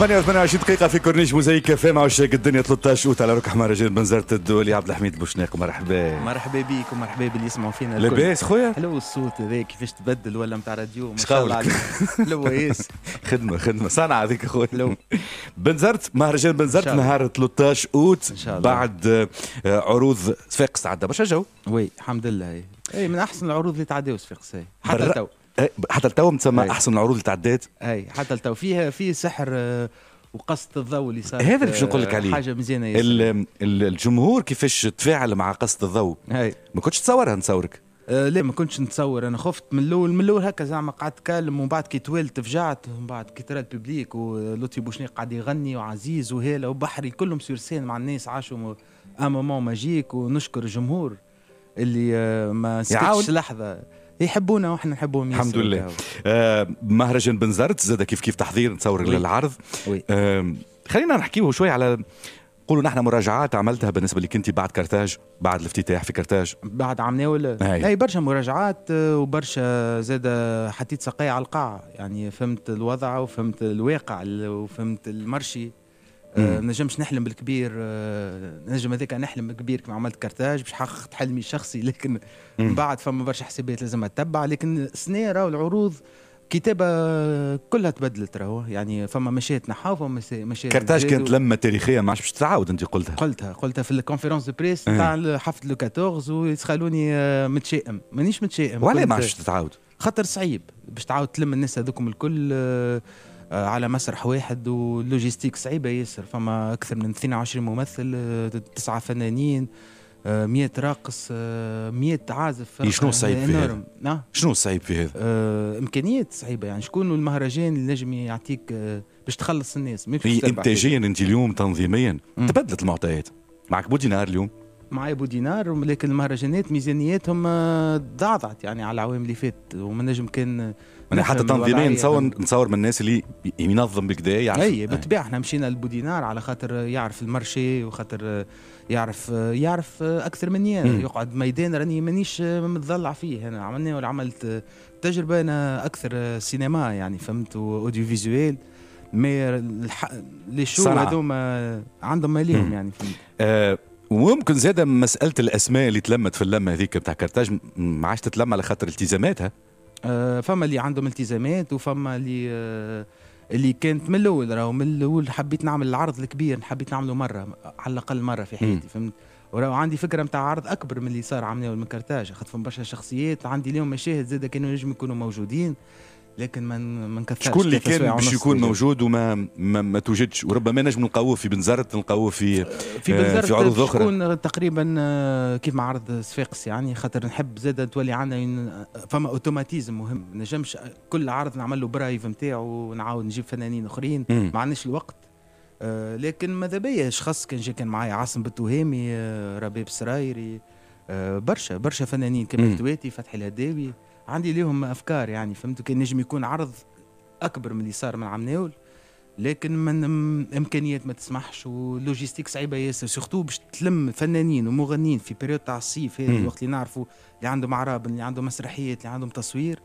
28 دقيقة في كورنيش موزايك كافي مع وشاك الدنيا 13 اوت على روك مهرجان بنزرة بنزرت الدولي عبد الحميد بوشناق مرحبا مرحبا بيك ومرحبا باللي يسمعوا فينا لاباس خويا حلو الصوت هذا كيفاش تبدل ولا نتاع راديو ما شاء الله عليك لو ياس خدمة خدمة صنعة هذيك خويا حلو بنزرت مهرجان بنزرت نهار 13 اوت إن شاء الله. بعد آه، عروض صفاقس عدى برشا جو وي الحمد لله اي من احسن العروض اللي تعداو صفاقس حتى تو أه، حتى التو متسمى احسن العروض اللي تعدات اي حتى التو فيها في سحر أه، وقصة الضوء اللي صار هذا اللي باش أه، نقول لك عليه حاجه مزيانه ياسر الجمهور كيفاش تفاعل مع قصة الضوء أي. ما كنتش تصورها نصورك أه لا ما كنتش نتصور انا خفت من الاول من الاول هكا زعما قعدت كالم ومن بعد كي توالت فجعت ومن بعد كي ترى الببليك ولوتي بوشني قاعد يغني وعزيز وهاله وبحري كلهم سيرسين مع الناس عاشوا ان مومون ماجيك ونشكر الجمهور اللي ما سكتش لحظه يحبونا واحنا نحبوهم الحمد لله آه مهرجان بنزرت زاد كيف كيف تحضير نتصور وي. للعرض وي. آه خلينا نحكيه شوي على نقولوا نحن مراجعات عملتها بالنسبه لك انت بعد كرتاج بعد الافتتاح في كرتاج بعد عمنا ولا اي برشا مراجعات آه، وبرشا زاد حطيت سقايه على القاع يعني فهمت الوضع وفهمت الواقع وفهمت المرشي آه، ما نجمش نحلم بالكبير آه، نجم هذاك نحلم بالكبير كما عملت كارتاج باش حققت حلمي الشخصي لكن من بعد فما برشا حسابات لازم اتبع لكن السنه راهو العروض كتابه كلها تبدلت راهو يعني فما مشيت نحاو فما مشيت كارتاج كانت لمه تاريخيه ما عادش باش تتعاود انت قلتها قلتها قلتها في الكونفيرونس دو بريس تاع حفل لو 14 ويسخلوني آه، متشائم مانيش متشائم وعلاه ما عادش تتعاود خاطر صعيب باش تعاود تلم الناس هذوكم الكل آه، على مسرح واحد واللوجيستيك صعيبه ياسر فما اكثر من 22 ممثل آه، تسعه فنانين 100 آه، راقص 100 عازف إيه، شنو الصعيب في هذا؟ نعم. شنو الصعيب في هذا؟ امكانيات صعيبه يعني شكون المهرجان اللي نجم يعطيك باش تخلص الناس انتاجيا انت اليوم تنظيميا تبدلت المعطيات معك بودي نهار اليوم معايا بودينار ولكن المهرجانات ميزانياتهم ضعضعت يعني على العوام اللي فاتت وما نجم كان يعني حتى تنظيميا نصور نصور من الناس اللي ينظم بكدا يعرف اي بالطبيعه احنا مشينا لبودينار على خاطر يعرف المارشي وخاطر يعرف يعرف اكثر مني انا يقعد ميدان راني مانيش متضلع فيه انا عملنا ولا عملت تجربه انا اكثر سينما يعني فهمت اوديو فيزويل مي الح... لي شو هذوما عندهم ماليهم يعني فهمت أه وممكن زاد مساله الاسماء اللي تلمت في اللمه هذيك بتاع كرتاج ما عادش تتلم على خاطر التزاماتها آه، فما اللي عندهم التزامات وفما اللي آه، اللي كانت من الاول راهو من الاول حبيت نعمل العرض الكبير حبيت نعمله مره على الاقل مره في حياتي فهمت وراهو عندي فكره نتاع عرض اكبر من اللي صار عملناه من كرتاج خاطر فهم برشا شخصيات عندي اليوم مشاهد زاده كانوا نجم يكونوا موجودين لكن ما ما نكثرش شكون اللي كان باش يكون موجود وما ما, ما توجدش وربما نجم نقوه في بنزرت نقوه في آه، في, بنزرت آه، في عروض اخرى تكون تقريبا آه، كيف عرض صفاقس يعني خاطر نحب زاد تولي عندنا فما اوتوماتيزم مهم نجمش كل عرض نعمل له برايف نتاعو ونعاود نجيب فنانين اخرين ما عندناش الوقت آه لكن ماذا بيا شخص كان جا كان معايا عاصم بالتهامي آه رباب سرايري آه برشا برشا فنانين كما التواتي فتحي الهداوي عندي ليهم افكار يعني فهمت كان نجم يكون عرض اكبر من اللي صار من عام ناول لكن من امكانيات ما تسمحش ولوجيستيك صعيبه ياسر سورتو باش تلم فنانين ومغنيين في بريود تاع الصيف هذا الوقت اللي نعرفوا اللي عندهم اعراب اللي عندهم مسرحيات اللي عندهم تصوير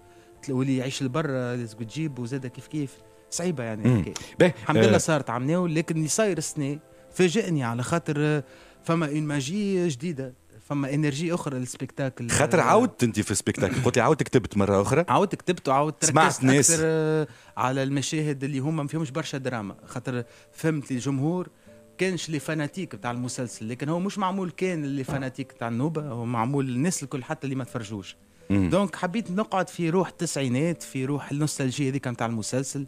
واللي يعيش لبرا لازم تجيب وزاد كيف كيف صعيبه يعني آه. الحمد لله صارت ناول لكن اللي صاير السنه فاجئني على خاطر فما اون ماجي جديده فما انرجي اخرى للسبكتاكل خاطر آه، عاودت انت في السبيكتاكل قلت عاودت كتبت مره اخرى عاودت كتبت وعاودت سمعت ناس آه، على المشاهد اللي هما ما فيهمش برشا دراما خاطر فهمت الجمهور كانش لي فاناتيك بتاع المسلسل لكن هو مش معمول كان اللي فاناتيك بتاع النوبه هو معمول الناس الكل حتى اللي ما تفرجوش دونك حبيت نقعد في روح التسعينات في روح النوستالجيا هذيك بتاع المسلسل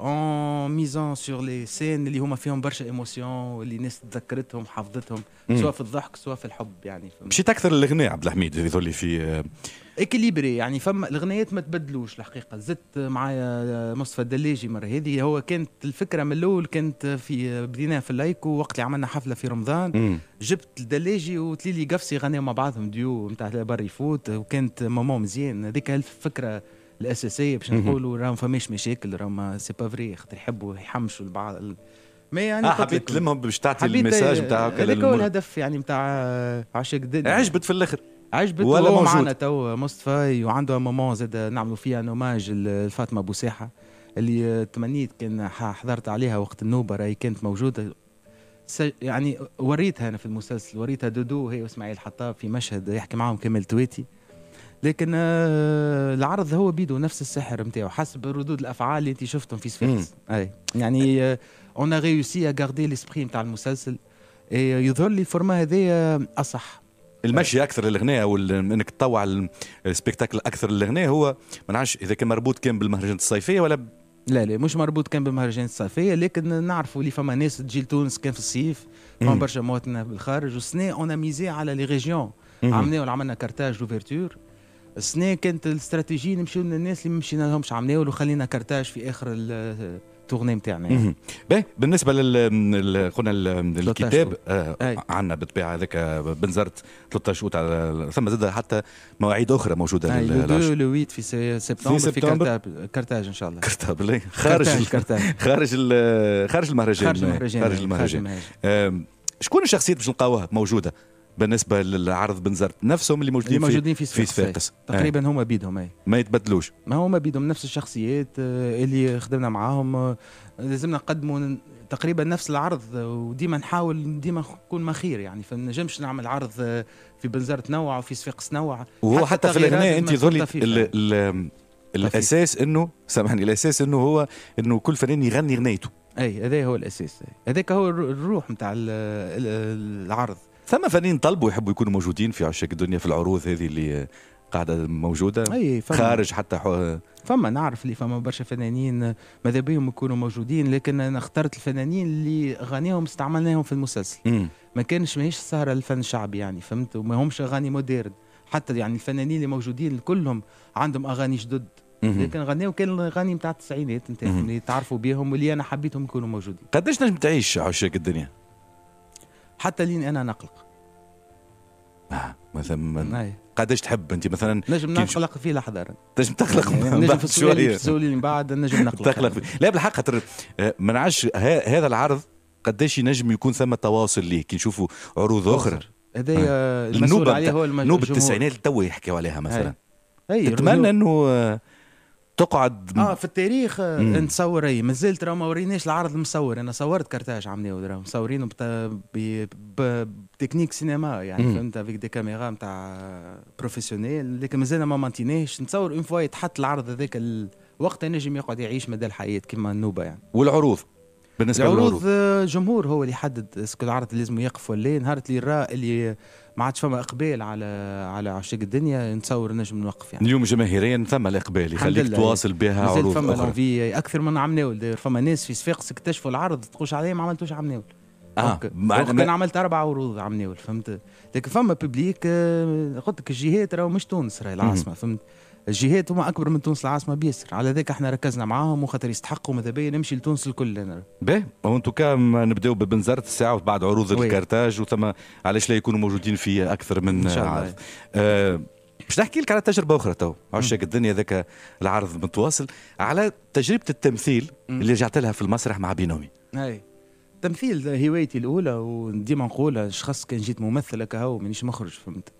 اون ميزون سور لي سين اللي هما فيهم برشا ايموسيون واللي الناس تذكرتهم حفظتهم سواء في الضحك سواء في الحب يعني مشيت اكثر الاغنياء عبد الحميد اللي في اكيليبري آه، يعني فما الاغنيات ما تبدلوش الحقيقه زدت معايا آه، مصطفى الدلاجي مره هذه هو كانت الفكره من الاول كانت في آه، بديناها في اللايك وقت اللي عملنا حفله في رمضان مم. جبت الدلاجي وتليلي قفصي غنيوا مع بعضهم ديو نتاع بري فوت وكانت مامون مزيان هذيك الفكره الاساسيه باش نقولوا راهم فماش مشاكل راهم سي با فري خاطر يحبوا يحمشوا لبعض ما يعني آه حبيت تلمهم باش تعطي الميساج نتاع هكا هذاك هو الهدف يعني نتاع عشاق الدنيا عجبت في الاخر عجبت ولا موجود معنا تو مصطفى وعنده مومون زاد نعملوا فيها نوماج لفاطمه بوساحه اللي تمنيت كان حضرت عليها وقت النوبه راهي كانت موجوده يعني وريتها انا في المسلسل وريتها دودو هي واسماعيل حطاب في مشهد يحكي معاهم كامل تويتي لكن آه، العرض هو بيدو نفس السحر نتاعو حسب ردود الافعال اللي انت شفتهم في سفيرس اي يعني اون ريوسي ا غاردي ليسبري نتاع المسلسل آه، يظهر لي الفورما هذايا اصح المشي اكثر للغناء وانك تطوع السبيكتاكل اكثر للغناء هو ما نعرفش اذا كان مربوط كان بالمهرجانات الصيفيه ولا لا لا مش مربوط كان بالمهرجانات الصيفيه لكن نعرفوا اللي فما ناس تجي لتونس كان في الصيف فما برشا مواطنه بالخارج والسنه اون ميزي على لي ريجيون عملنا عملنا كارتاج دوفرتور السنه كانت الاستراتيجيه نمشيو للناس اللي مشينا لهمش عم ناولوا خلينا كرتاج في اخر التورني نتاعنا باهي بالنسبه لل قلنا الكتاب آه عندنا بالطبيعه هذاك بنزرت 13 اوت ثم زاد حتى مواعيد اخرى موجوده لو 8 في سبتمبر في, في كرتاج ان شاء الله كرتابل خارج كرتاج خارج خارج المهرجان خارج المهرجان خارج المهرجان شكون الشخصيات باش نلقاوها موجوده بالنسبه للعرض بنزر نفسهم اللي موجودين, اللي موجودين في, في صفاقس تقريبا هما بيدهم اي ما يتبدلوش ما هما بيدهم نفس الشخصيات آه، اللي خدمنا معاهم آه، لازمنا نقدموا تقريبا نفس العرض وديما نحاول ديما نكون مخير يعني فنجمش نعمل عرض آه، في بنزرت تنوع وفي صفاقس تنوع وهو حتى, حتى في الغناء انت ظلي الاساس انه سامحني الاساس انه هو انه كل فنان يغني غنيته اي هذا هو الاساس هذاك هو الروح نتاع العرض ثم فنانين طلبوا يحبوا يكونوا موجودين في عشاق الدنيا في العروض هذه اللي قاعده موجوده اي فما خارج حتى حو... فما نعرف اللي فما برشا فنانين ماذا بيهم يكونوا موجودين لكن انا اخترت الفنانين اللي اغانيهم استعملناهم في المسلسل مم. ما كانش ماهيش سهره الفن الشعبي يعني فهمت وما همش اغاني موديرن حتى يعني الفنانين اللي موجودين كلهم عندهم اغاني جدد لكن غناو كان الاغاني نتاع التسعينات اللي تعرفوا بيهم واللي انا حبيتهم يكونوا موجودين قداش نجم تعيش عشاق الدنيا حتى لين انا نقلق آه. مثلا قداش تحب انت مثلا نجم نقلق في لحظه يعني نجم تقلق نجم في شويه في السؤال من بعد نجم نقلق تقلق في... لا بالحق خاطر آه، ما نعرفش هذا العرض قداش ينجم يكون ثم تواصل ليه كي نشوفوا عروض اخرى هذايا آه. المسؤول عليه هو نوبه التسعينات تو يحكيوا عليها مثلا أي. تتمنى انه آه، تقعد اه في التاريخ آه، نتصور اي مازلت راه ما وريناش العرض مصور انا صورت كارتاج عم ناود راه مصورينه بتكنيك سينما يعني فهمت افيك دي كاميرا نتاع بروفيسيونيل لكن مازلنا ما مانتيناش نتصور اون فوا يتحط العرض هذاك وقتها نجم يقعد يعيش مدى الحياه كما النوبه يعني والعروض بالنسبه العروض الجمهور آه، هو اللي يحدد اسكو العرض اللي لازم يقف ولا نهار اللي راه اللي ما عادش فما اقبال على على عشاق الدنيا نتصور نجم نوقف يعني اليوم جماهيريا فما الاقبال يخليك تواصل بها عروض فما اخرى اكثر من عمناول ناول فما ناس في صفاقس اكتشفوا العرض تقولش عليه ما عملتوش عمناول اه كان عملت اربع عروض عمناول فهمت لكن فما ببليك آه، قلت لك الجهات راهو مش تونس راهي العاصمه فهمت الجهات هما اكبر من تونس العاصمه بياسر على ذاك احنا ركزنا معاهم وخاطر يستحقوا ماذا بيا نمشي لتونس الكل انا باهي وان توكا نبداو ببنزرت الساعه وبعد عروض الكارتاج وثم علاش لا يكونوا موجودين في اكثر من عرض آه باش نحكي لك على تجربه اخرى تو عشاق الدنيا ذاك العرض متواصل على تجربه التمثيل م. اللي رجعت لها في المسرح مع بينومي اي التمثيل هوايتي الاولى وديما نقولها شخص كان جيت ممثل كهو مانيش مخرج فهمت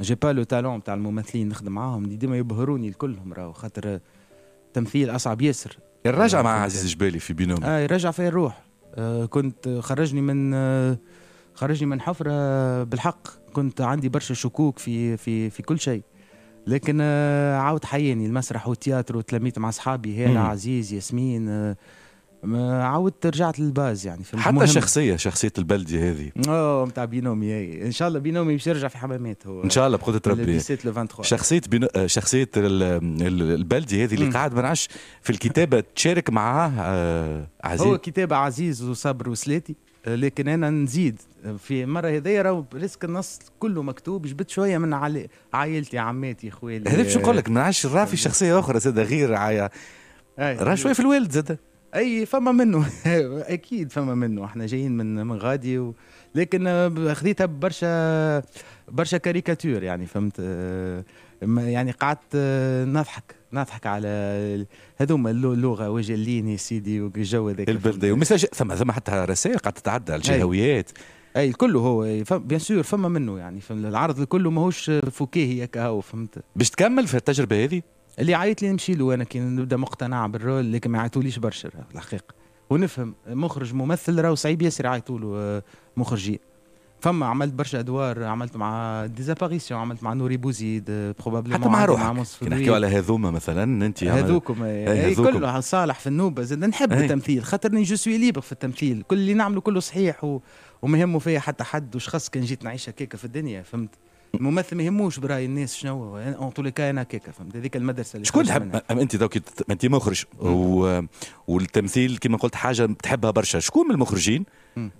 جي با لو تالون تاع الممثلين نخدم معاهم ديما يبهروني الكلهم راهو خاطر تمثيل اصعب ياسر الرجع آه، مع عزيز جبالي في بينهم اه رجع في الروح آه كنت خرجني من آه خرجني من حفره بالحق كنت عندي برشا شكوك في في في كل شيء لكن آه، عاود حياني المسرح والتياتر وتلميت مع اصحابي هنا عزيز ياسمين آه عاودت رجعت للباز يعني في حتى شخصية شخصية البلدي هذه اوه نتاع بينومي إيه. ان شاء الله بينومي باش يرجع في حمامات هو ان شاء الله بقدرة ربي شخصية بينو... آه، شخصية البلدي هذه اللي قاعد ما نعرفش في الكتابة تشارك معاه آه، عزيز هو كتابة عزيز وصبر وسلاتي آه، لكن انا نزيد في مره هذيا راهو ريسك النص كله مكتوب جبت شويه من علي عائلتي عماتي خوالي هذا باش نقول لك ما عادش راه في شخصيه اخرى زاد غير راه شويه في الوالد زاد اي فما منه اكيد فما منه احنا جايين من من غادي و... لكن خذيتها برشا برشا كاريكاتور يعني فهمت يعني قعدت نضحك نضحك على هذوما اللغه وجلين يا سيدي والجو هذاك البلده ومساج ثم ثم حتى رسائل قعدت تتعدى الجهويات اي الكل هو بيان سور فما منه يعني العرض كله ماهوش فكاهي هكا هو فهمت باش تكمل في التجربه هذه اللي عيط لي نمشي له انا كي نبدا مقتنع بالرول لكن ما يعيطوليش برشا الحقيقه ونفهم مخرج ممثل راهو صعيب ياسر يعيطوا له آه، مخرجين فما عملت برشا ادوار عملت مع ديزاباريسيون عملت مع نوري بوزيد بروبابلي آه، حتى مع روحك كي نحكيو على هذوما مثلا انت هذوكم آه، اي إيه، كله صالح في النوبه زاد نحب هي. إيه. التمثيل خاطرني جو سوي ليبر في التمثيل كل اللي نعمله كله صحيح و... وما يهمه فيا حتى حد وش خاص كان جيت نعيش هكاك في الدنيا فهمت الممثل ما يهموش براي الناس شنو هو اون تولي كا انا هكاك فهمت هذيك المدرسه اللي شكون تحب انت تو انت مخرج و... والتمثيل كما قلت حاجه تحبها برشا شكون من المخرجين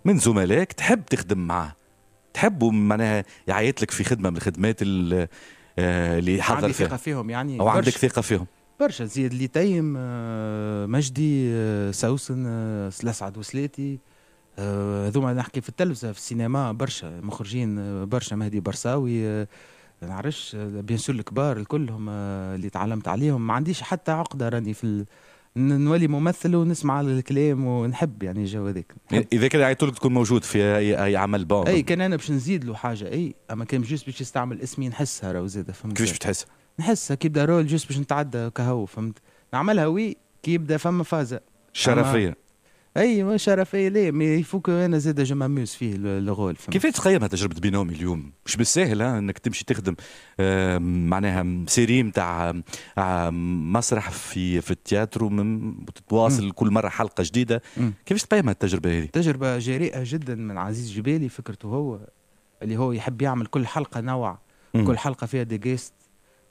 من زملائك تحب تخدم معاه تحبوا معناها يعيط لك في خدمه من الخدمات آه، اللي حضر عندي ثقه فيهم يعني او عندك ثقه فيهم برشا زياد اللي تيم آه، مجدي آه، سوسن الاسعد وسلاتي آه، هذوما نحكي في التلفزه في السينما برشا مخرجين آه، برشا مهدي برساوي آه، نعرفش بيان سور الكبار الكل هم اللي تعلمت عليهم ما عنديش حتى عقده راني في ال... نولي ممثل ونسمع الكلام ونحب يعني الجو هذاك يعني اذا كان عيطوا لك تكون موجود في اي, أي عمل بون اي كان انا باش نزيد له حاجه اي اما كان جوست باش يستعمل اسمي نحسها راهو زاده فهمت كيفاش بتحس؟ نحسها كي يبدا رول جوست باش نتعدى كهو فهمت نعملها وي كي يبدا فما فازه شرفيه اي ما شرف اي ليه مي فوكو انا زاد جو ماموز فيه الغول كيف تقيمها تجربه بينومي اليوم مش بالساهل انك تمشي تخدم معناها سيري نتاع مسرح في في التياترو وتتواصل كل مره حلقه جديده كيفاش تقيمها التجربه هذه تجربه جريئه جدا من عزيز جبالي فكرته هو اللي هو يحب يعمل كل حلقه نوع كل حلقه فيها دي جيست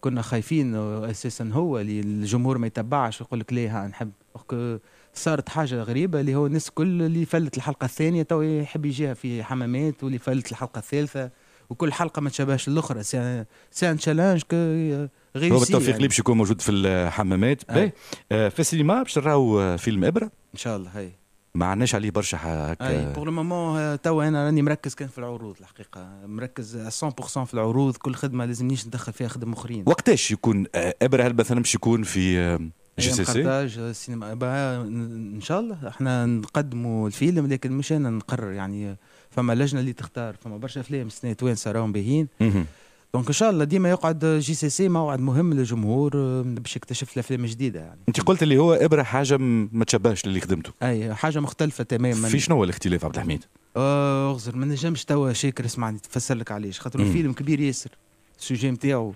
كنا خايفين اساسا هو اللي الجمهور ما يتبعش يقول لك ليه نحب صارت حاجه غريبه اللي هو الناس كل اللي فلت الحلقه الثانيه تو يحب يجيها في حمامات واللي فلت الحلقه الثالثه وكل حلقه ما تشابهش الاخرى سي ان تشالنج غير هو بالتوفيق يعني. لي باش يكون موجود في الحمامات آه. آه في السينما باش نراو آه، فيلم ابره ان شاء الله هاي ما عندناش عليه برشا هكا اي بور مومون آه، تو انا راني مركز كان في العروض الحقيقه مركز 100% في العروض كل خدمه لازمنيش ندخل فيها خدم اخرين وقتاش يكون آه، ابره هل مثلا باش يكون في جي سي سي قرطاج سينما ان شاء الله احنا نقدموا الفيلم لكن مش انا نقرر يعني فما لجنه اللي تختار فما برشا افلام سنة وين راهم باهيين دونك ان شاء الله ديما يقعد جي سي سي موعد مهم للجمهور آه، باش يكتشف الافلام الجديده يعني انت قلت اللي هو ابره حاجه ما تشبهش للي خدمته اي حاجه مختلفه تماما في شنو هو الاختلاف عبد الحميد؟ آه، اغزر ما نجمش توا شاكر اسمعني تفسر لك علاش خاطر الفيلم كبير ياسر السوجي نتاعو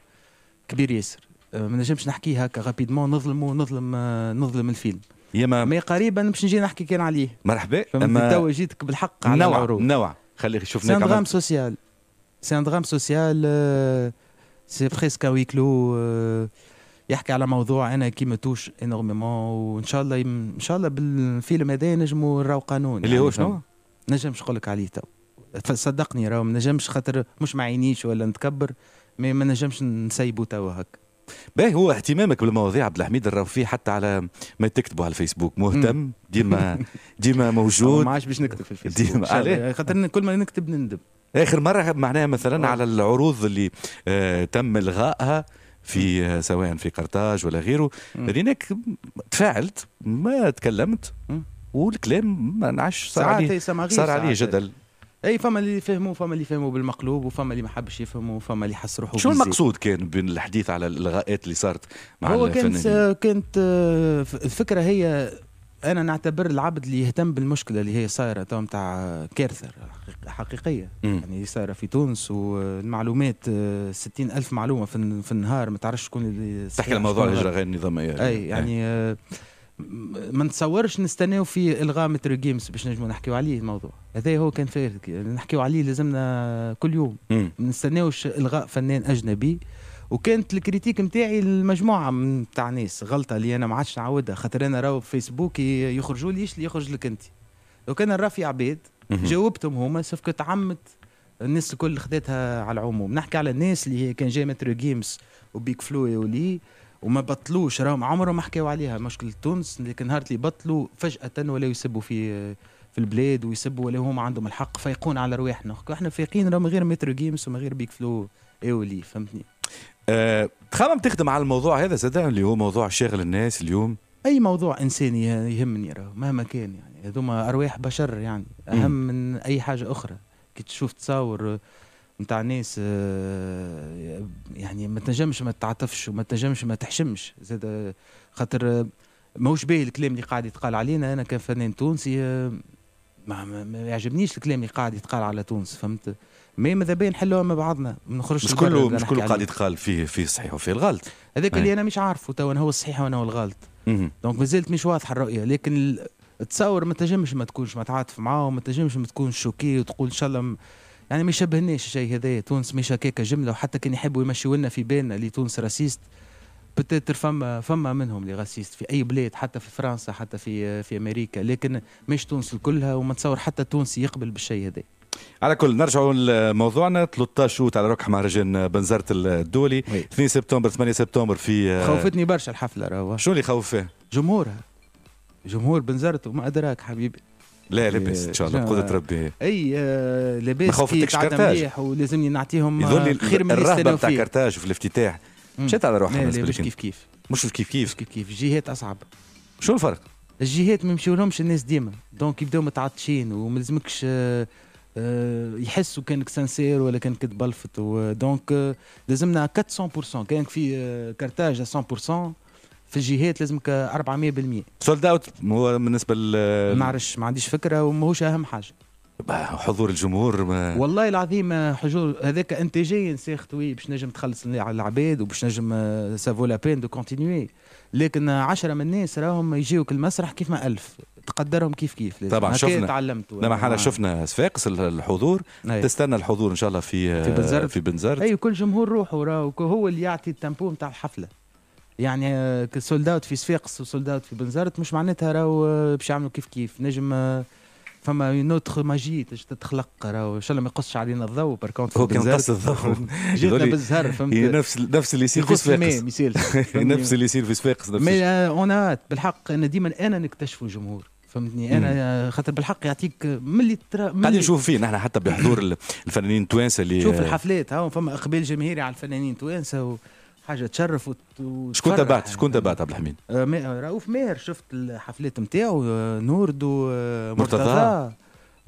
كبير ياسر آه، ما نجمش نحكي هكا غابيدمون نظلم نظلم آه، نظلم الفيلم يما ما قريبا باش نجي نحكي كان عليه مرحبا اما توا جيتك بالحق على نوع العروض نوع خليك شوف سي ان سوسيال سي ان سوسيال سي بريسك وي كلو يحكي على موضوع انا كيما توش انورمومون وان شاء الله يم... ان شاء الله بالفيلم هذا نجموا نراو قانون اللي هو يعني شنو؟ نجمش نقول لك عليه تو صدقني راهو ما نجمش خاطر مش معينيش عينيش ولا نتكبر ما نجمش نسيبو توا هكا باهي هو اهتمامك بالمواضيع عبد الحميد الروفي حتى على ما تكتبوا على الفيسبوك مهتم ديما ديما موجود ما عادش باش نكتب في الفيسبوك ديما عليه خاطر كل ما نكتب نندب اخر مره معناها مثلا أوه. على العروض اللي آه تم الغائها في آه، سواء في قرطاج ولا غيره ريناك تفاعلت ما تكلمت والكلام ما نعش صار عليه صار عليه جدل اي فما اللي فهموا فما اللي فهموا بالمقلوب وفما اللي ما حبش يفهموا فما اللي حس روحه شو المقصود كان بين الحديث على الالغاءات اللي صارت مع هو كانت كانت آه، الفكره هي انا نعتبر العبد اللي يهتم بالمشكله اللي هي صايره تو نتاع كارثه حقيقيه م. يعني صايره في تونس والمعلومات آه، ستين الف معلومه في, النهار ما تعرفش شكون اللي تحكي الموضوع موضوع الهجره غير النظاميه اي يعني, أي. آه، ما نتصورش نستناو في الغاء متر جيمز باش نجمو نحكيو عليه الموضوع هذا هو كان فيه نحكيو عليه لازمنا كل يوم ما نستناوش الغاء فنان اجنبي وكانت الكريتيك نتاعي المجموعه نتاع ناس غلطه اللي انا ما عادش نعاودها خاطر انا راهو في فيسبوك يخرجوا لي اللي يخرج لك انت لو كان رافي عبيد جاوبتهم هما سوف تعمت الناس الكل خذتها على العموم نحكي على الناس اللي كان جاي مترو جيمز وبيك فلو ولي وما بطلوش راهم عمرهم ما حكاو عليها مشكلة تونس لكن نهار اللي بطلوا فجأة ولا يسبوا في في البلاد ويسبوا ولا هما عندهم الحق فيقون على رواحنا احنا فايقين راهم غير مترو جيمس وما غير بيك فلو ايولي فهمتني أه تخدم على الموضوع هذا زاد اللي هو موضوع شاغل الناس اليوم اي موضوع انساني يهمني راه مهما كان يعني هذوما ارواح بشر يعني اهم من اي حاجه اخرى كي تشوف تصاور نتاع ناس آه، يعني ما تنجمش ما تعاطفش وما تنجمش ما تحشمش زاد خاطر ماهوش باهي الكلام اللي قاعد يتقال علينا انا كفنان تونسي آه، ما, ما يعجبنيش الكلام اللي قاعد يتقال على تونس فهمت ما ماذا بين نحلوها مع بعضنا ما نخرجش مش كله مش كله قاعد يتقال فيه فيه صحيح وفيه الغلط هذاك اللي انا مش عارفه تو انا هو الصحيح وانا هو الغلط دونك مازالت مش واضحه الرؤيه لكن تصور ما تنجمش ما تكونش متعاطف معاه وما تنجمش ما تكونش شوكي وتقول ان شاء الله يعني ما يشبهناش الشيء هذايا تونس مش هكاك جمله وحتى كان يحبوا يمشيوا لنا في بالنا اللي تونس راسيست بتاتر فما فما منهم اللي غاسيست في اي بلاد حتى في فرنسا حتى في في امريكا لكن مش تونس كلها وما تصور حتى تونسي يقبل بالشيء هذا على كل نرجعوا لموضوعنا 13 اوت على ركح مهرجان بنزرت الدولي 2 سبتمبر 8 سبتمبر في آه، خوفتني برشا الحفله راهو شو اللي خوفه؟ جمهورها جمهور بنزرت وما ادراك حبيبي لا لاباس ان شاء الله بقدرة آه، ربي اي آه، لاباس ما خوفتكش كارتاج ولازمني نعطيهم آه، خير من الرهبه نتاع كارتاج في الافتتاح مشيت على روحها مش كيف كيف مش في كيف كيف مش كيف كيف الجهات اصعب شو الفرق؟ الجهات ما يمشيولهمش الناس ديما دونك يبداو متعطشين وما لازمكش يحسوا كانك سانسير ولا كانك تبلفط دونك لازمنا 400% كانك في كارتاج 100% في الجهات لازمك 400% سولد اوت هو بالنسبه ل ما عرفش ما عنديش فكره وماهوش اهم حاجه حضور الجمهور ما... والله العظيم حضور هذاك انتاجيا سيخت وي باش نجم تخلص على العباد وباش نجم سافو لا بين دو كونتينيي لكن عشرة من الناس راهم يجيوك المسرح كيف ما ألف تقدرهم كيف كيف لازم. طبعا شفنا تعلمت لما نعم، حنا نعم. شفنا صفاقس الحضور أي. نعم. تستنى الحضور ان شاء الله في في بنزرت في بنزرت اي أيوة، كل جمهور روحه راه هو اللي يعطي التامبو نتاع الحفله يعني سولد اوت في صفاقس وسولد اوت في بنزرت مش معناتها راهو باش يعملوا كيف كيف نجم فما نوتر ماجي تتخلق راهو ان شاء الله ما يقصش علينا الضوء بار هو كان قص الضوء جبنا بالزهر فهمت نفس نفس اللي يصير في صفاقس نفس اللي يصير في صفاقس مي اون آه، بالحق انا ديما انا نكتشف الجمهور فهمتني انا آه، خاطر بالحق يعطيك آه، ملي ترى قاعدين نشوف فيه نحن حتى بحضور الفنانين التوانسه اللي شوف الحفلات ها فما اقبال جماهيري على الفنانين التوانسه حاجه تشرف وت... شكون تبعت شكون تبعت عبد الحميد؟ آه، آه، رؤوف ماهر شفت الحفلات نتاعو آه، نورد ومرتضى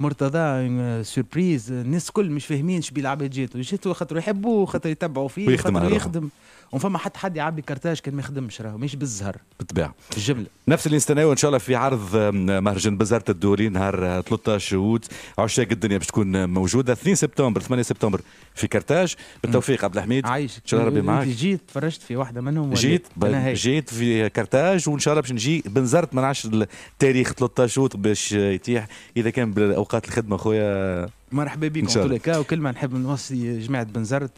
مرتضى سوربريز الناس الكل مش فاهمين شبي العباد جاتو جاتو خاطر يحبوا خاطر يتبعوا فيه ويخدم خاطر يخدم وفما حتى حد يعبي كرتاج كان ما يخدمش راهو مش بالزهر بالطبيعه الجمله نفس اللي نستناوه ان شاء الله في عرض مهرجان بزارة الدوري نهار 13 آه، اوت عشاق الدنيا باش تكون آه، موجوده 2 سبتمبر 8 سبتمبر في كرتاج بالتوفيق عبد الحميد عايش ان شاء الله ربي معاك جيت تفرجت في واحده منهم جيت جيت في كرتاج وان شاء الله باش نجي بنزرت ما نعرفش التاريخ 13 اوت باش آه، يتيح اذا كان بالاوقات اوقات الخدمه خويا مرحبا بكم كل وكل ما نحب نوصي جماعه بنزرت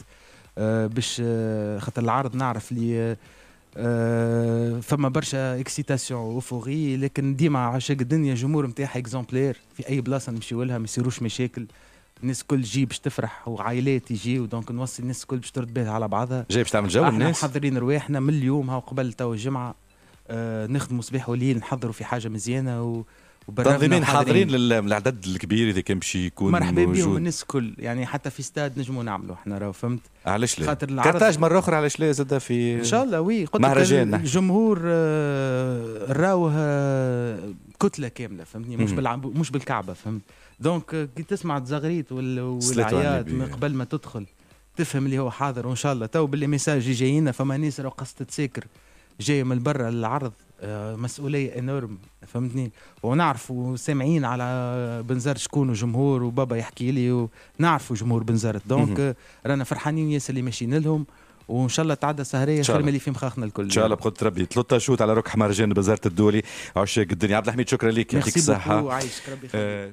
آه، باش آه، خاطر العرض نعرف اللي آه، فما برشا اكسيتاسيون وفوري لكن ديما عشاق الدنيا الجمهور نتاعها اكزومبلير في اي بلاصه نمشيو لها ما يصيروش مشاكل الناس الكل تجي باش تفرح وعائلات يجي دونك نوصي الناس الكل باش ترد بالها على بعضها جاي باش تعمل جو الناس محضرين رواحنا من اليوم ها قبل تو الجمعه نخدموا صباح وليل نحضروا في حاجه مزيانه و... تنظيمين حاضرين للعدد الكبير اذا كان باش يكون مرحبا بهم الناس الكل يعني حتى في استاد نجموا نعملوا احنا راه فهمت علاش لا خاطر كارتاج مره اخرى علاش لا زاد في ان شاء الله وي قلت مهرجان الجمهور آه، راوه آه، كتله كامله فهمتني مش بالعب مش بالكعبه فهمت دونك آه، كي تسمع التزغريت والعياط من قبل ما تدخل تفهم اللي هو حاضر وان شاء الله تو باللي ميساج جايين فما ناس راه قصه تساكر جايه من برا للعرض مسؤوليه انورم فهمتني ونعرف وسامعين على بنزرت شكون وجمهور وبابا يحكي لي ونعرفوا جمهور بنزرت دونك euh, رانا فرحانين ياسر اللي ماشيين لهم وان شاء الله تعدى سهريه خير من اللي في مخاخنا الكل ان شاء الله بقدرة ربي ثلاثة شوت على ركح مهرجان بزارة الدولي عشاق الدنيا عبد الحميد شكرا لك يعطيك الصحة